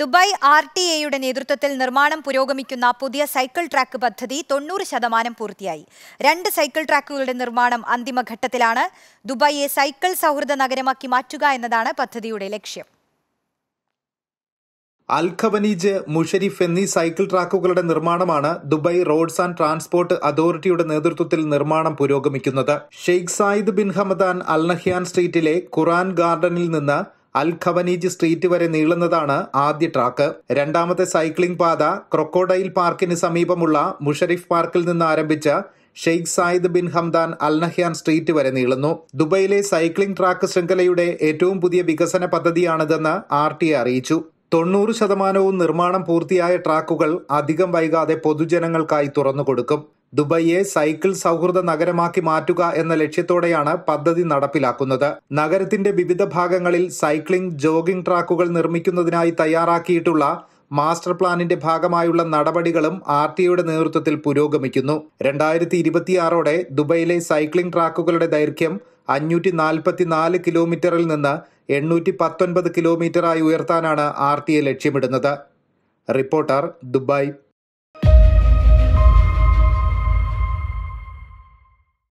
Dubai R T എയുടെ നേതൃത്വത്തിൽ നിർമ്മാണം പുരോഗമിക്കുന്ന പുതിയ സൈക്കിൾ ട്രാക്ക് പദ്ധതി തൊണ്ണൂറ് ശതമാനം പൂർത്തിയായി രണ്ട് സൈക്കിൾ ട്രാക്കുകളുടെ നിർമ്മാണം അന്തിമഘട്ടത്തിലാണ് ദുബായിയെ സൈക്കിൾ സൗഹൃദ നഗരമാക്കി മാറ്റുക എന്നതാണ് പദ്ധതിയുടെ ലക്ഷ്യം അൽഖബനീജ് മുഷരിഫ് എന്നീ സൈക്കിൾ ട്രാക്കുകളുടെ നിർമ്മാണമാണ് ദുബായ് റോഡ്സ് ആൻഡ് ട്രാൻസ്പോർട്ട് അതോറിറ്റിയുടെ നേതൃത്വത്തിൽ നിർമ്മാണം പുരോഗമിക്കുന്നത് Sheikh Zayed bin Hamdan Al Nahyan സ്ട്രീറ്റിലെ ഖുറാൻ ഗാർഡനിൽ നിന്ന് അൽ ഖവനീജ് സ്ട്രീറ്റ് വരെ നീളുന്നതാണ് ആദ്യ ട്രാക്ക് രണ്ടാമത്തെ സൈക്ലിംഗ് പാത ക്രൊക്കോഡൈൽ പാർക്കിന് സമീപമുള്ള മുഷറിഫ് പാർക്കിൽ നിന്ന് ആരംഭിച്ച Sheikh Zayed bin Hamdan Al Nahyan Street വരെ നീളുന്നു ദുബൈയിലെ സൈക്ലിംഗ് ട്രാക്ക് ശൃംഖലയുടെ ഏറ്റവും പുതിയ വികസന പദ്ധതിയാണിതെന്ന് ആർ ടി അറിയിച്ചു തൊണ്ണൂറ് ശതമാനവും നിർമ്മാണം പൂർത്തിയായ ട്രാക്കുകൾ അധികം വൈകാതെ പൊതുജനങ്ങൾക്കായി തുറന്നു കൊടുക്കും ദുബൈയെ സൈക്കിൾ സൗഹൃദ നഗരമാക്കി മാറ്റുക എന്ന ലക്ഷ്യത്തോടെയാണ് പദ്ധതി നടപ്പിലാക്കുന്നത് നഗരത്തിന്റെ വിവിധ ഭാഗങ്ങളിൽ സൈക്ലിംഗ് ജോഗിംഗ് ട്രാക്കുകൾ നിർമ്മിക്കുന്നതിനായി തയ്യാറാക്കിയിട്ടുള്ള മാസ്റ്റർ പ്ലാനിന്റെ ഭാഗമായുള്ള നടപടികളും ആർ ടിഒയുടെ നേതൃത്വത്തിൽ പുരോഗമിക്കുന്നു രണ്ടായിരത്തി ഇരുപത്തിയാറോടെ ദുബൈയിലെ സൈക്ലിംഗ് ട്രാക്കുകളുടെ ദൈർഘ്യം അഞ്ഞൂറ്റി നാൽപ്പത്തിനാല് കിലോമീറ്ററിൽ നിന്ന് എണ്ണൂറ്റി പത്തൊൻപത് കിലോമീറ്ററായി ഉയർത്താനാണ് ആർ ടി എ ലക്ഷ്യമിടുന്നത് റിപ്പോർട്ടർ ദുബായ്